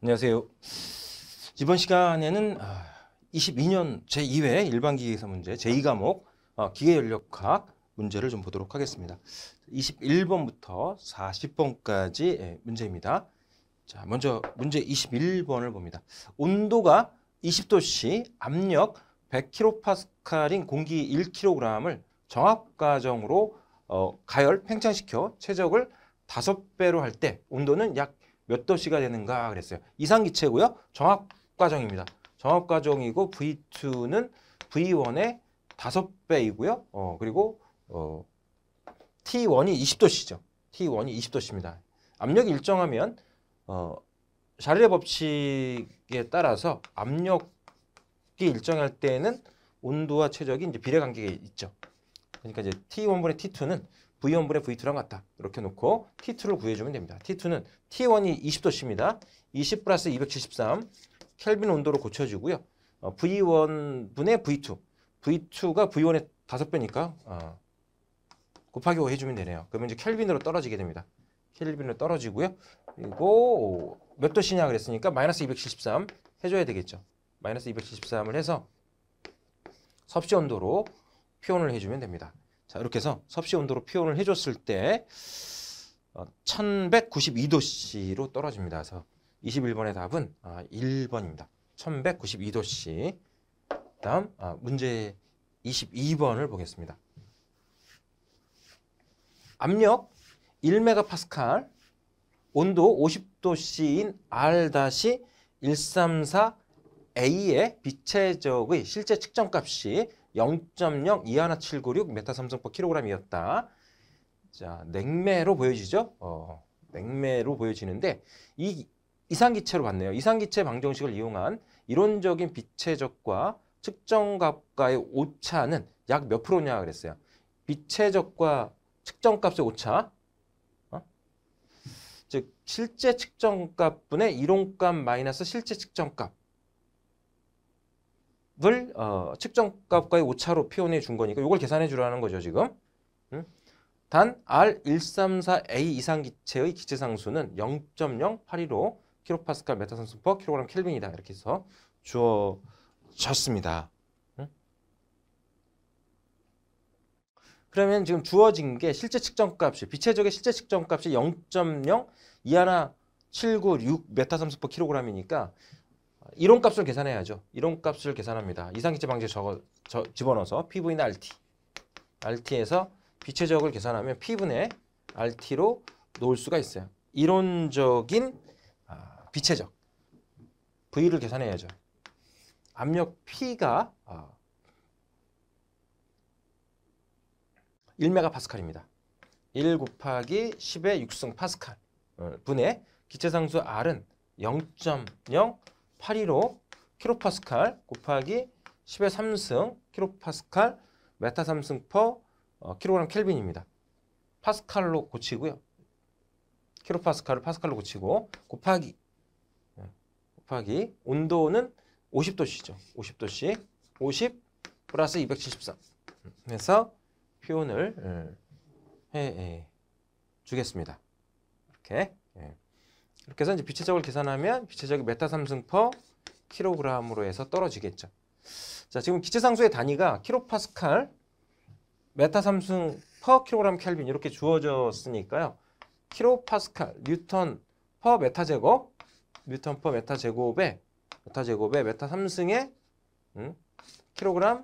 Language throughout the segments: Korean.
안녕하세요. 이번 시간에는 22년 아, 제2회 일반기기사 문제 제2과목 어, 기계연력학 문제를 좀 보도록 하겠습니다. 21번부터 40번까지 예, 문제입니다. 자, 먼저 문제 21번을 봅니다. 온도가 20도씨 압력 100kPa인 공기 1kg을 정압과정으로 어, 가열 팽창시켜 최적을 5배로 할 때 온도는 약몇 도씨가 되는가 그랬어요. 이상기체고요. 정합과정입니다. 정합과정이고 V2는 V1의 5 배이고요. 어, 그리고 어, T1이 20도씨죠. T1이 20도씨입니다. 압력이 일정하면 어, 자를의 법칙에 따라서 압력이 일정할 때는 온도와 최적이 이제 비례 관계가 있죠. 그러니까 이제 T1분의 T2는 V1분의 V2랑 같다. 이렇게 놓고 T2를 구해주면 됩니다. T2는 T1이 20도씨입니다. 20 플러스 273 켈빈 온도로 고쳐주고요. 어, V1분의 V2 V2가 V1의 5배니까 어, 곱하기 5 해주면 되네요. 그러면 이제 켈빈으로 떨어지게 됩니다. 켈빈으로 떨어지고요. 그리고 몇 도씨냐 그랬으니까 마이너스 273 해줘야 되겠죠. 마이너스 273을 해서 섭씨 온도로 표현을 해주면 됩니다. 자, 이렇게 해서 섭씨 온도로 표현을 해줬을 때 1192도씨로 어, 떨어집니다. 그래서 21번의 답은 1번입니다. 아, 1192도씨. 다음 아, 문제 22번을 보겠습니다. 압력 1메가파스칼, 온도 50도씨인 R-134A의 비체적의 실제 측정값이 0.0 21796 메타삼성포 킬로그램이었다. 자, 냉매로 보여지죠? 어, 냉매로 보여지는데 이 이상기체로 봤네요. 이상기체 방정식을 이용한 이론적인 빛의 적과 측정값과의 오차는 약 몇 프로냐 그랬어요. 빛의 적과 측정값의 오차 어? 즉 실제 측정값 분의 이론값 마이너스 실제 측정값 값을 어, 측정값과의 오차로 표현해 준 거니까 이걸 계산해 주라는 거죠 지금. 음? 단 R134A 이상 기체의 기체 상수는 0.0815 킬로파스칼 메타산수퍼 킬로그램 켈빈이다 이렇게 해서 주어졌습니다. 음? 그러면 지금 주어진 게 실제 측정값이 비체적의 실제 측정값이 0.0 이하나 796 메타삼스퍼 킬로그램이니까 이론 값을 계산해야죠. 이론 값을 계산합니다. 이상기체 방제 적어, 저, 집어넣어서 p v 이나 RT. RT에서 비체적을 계산하면 P분의 RT로 놓을 수가 있어요. 이론적인 비체적. 아, V를 계산해야죠. 압력 P가 1메가파스칼입니다. 아, 1 곱하기 10의 6승 파스칼 어, 분의 기체상수 R은 0.0 815 킬로파스칼 곱하기 10의 3승 킬로파스칼 메타 3승 퍼 어, 킬로그램 켈빈입니다. 파스칼로 고치고요. 킬로파스칼을 파스칼로 고치고 곱하기 예, 곱하기 온도는 50도씨죠. 50도씨 50 플러스 273 해서 표현을 해, 예, 해 예, 주겠습니다. 이렇게 예. 이렇게 해서 이제 비채적을 계산하면 비채적이 메타 삼승퍼 킬로그램으로 해서 떨어지겠죠. 자, 지금 기체 상수의 단위가 킬로파스칼, 메타 삼승 퍼 킬로그램 켈빈 이렇게 주어졌으니까요. 킬로파스칼, 뉴턴 퍼 메타 제곱, 뉴턴 퍼 메타 제곱에 메타 제곱에 메타 삼승에 음, 킬로그램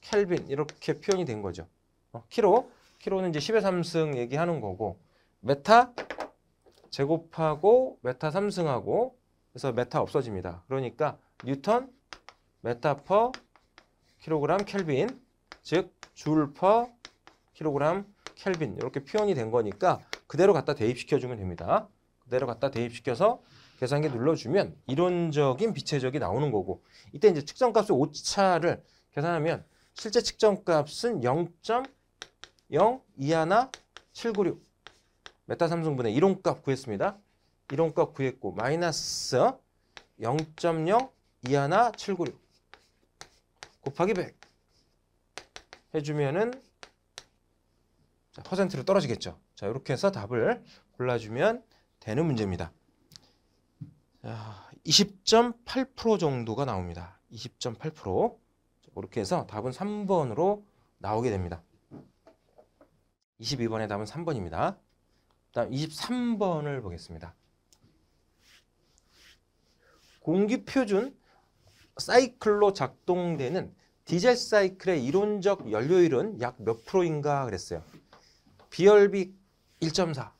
켈빈 이렇게 표현이 된 거죠. 어, 키로, 키로는 이제 10의 삼승 얘기하는 거고 메타 제곱하고 메타 3승하고 그래서 메타 없어집니다. 그러니까 뉴턴 메타 퍼 킬로그램 켈빈 즉줄퍼 킬로그램 켈빈 이렇게 표현이 된 거니까 그대로 갖다 대입시켜주면 됩니다. 그대로 갖다 대입시켜서 계산기 눌러주면 이론적인 비체적이 나오는 거고 이때 이제 측정값의 오차를 계산하면 실제 측정값은 0.02179 6 메타 삼성분의 이론값 구했습니다. 이론값 구했고 마이너스 0.0 이하나 796 곱하기 100 해주면은 자, 퍼센트로 떨어지겠죠. 자 이렇게 해서 답을 골라주면 되는 문제입니다. 20.8% 정도가 나옵니다. 20.8% 이렇게 해서 답은 3번으로 나오게 됩니다. 22번의 답은 3번입니다. 다음 23번을 보겠습니다. 공기 표준 사이클로 작동되는 디젤 사이클의 이론적 연료율은 약 몇 프로인가 그랬어요. 비열비 1.4,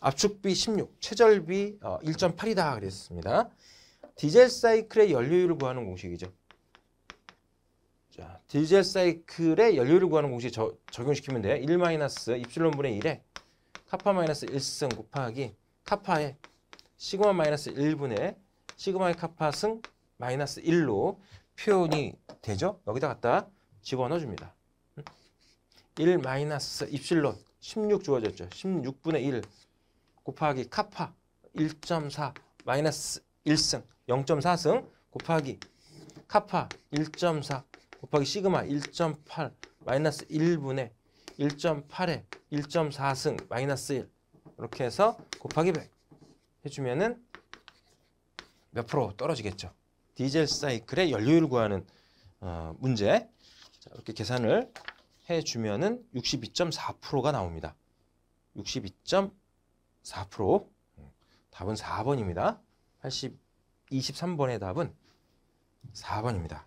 압축비 16, 최절비 1.8이다 어, 그랬습니다. 디젤 사이클의 연료율을 구하는 공식이죠. 자, 디젤 사이클의 연료율을 구하는 공식 적용시키면 돼요. 1입분의 1에 카파 마이너스 1승 곱하기 카파의 시그마 마이너스 1분의 시그마의 카파 승 마이너스 1로 표현이 되죠. 여기다 갖다 집어넣어줍니다. 1 마이너스 입실론 16 주어졌죠. 16분의 1 곱하기 카파 1.4 마이너스 1승 0.4승 곱하기 카파 1.4 곱하기 시그마 1.8 마이너스 1분의 1.8에 1.4승 마이너스 1 이렇게 해서 곱하기 100 해주면은 몇 프로 떨어지겠죠. 디젤 사이클의 연료율 구하는 어, 문제 자, 이렇게 계산을 해주면은 62.4%가 나옵니다. 62.4% 답은 4번입니다. 80, 23번의 답은 4번입니다.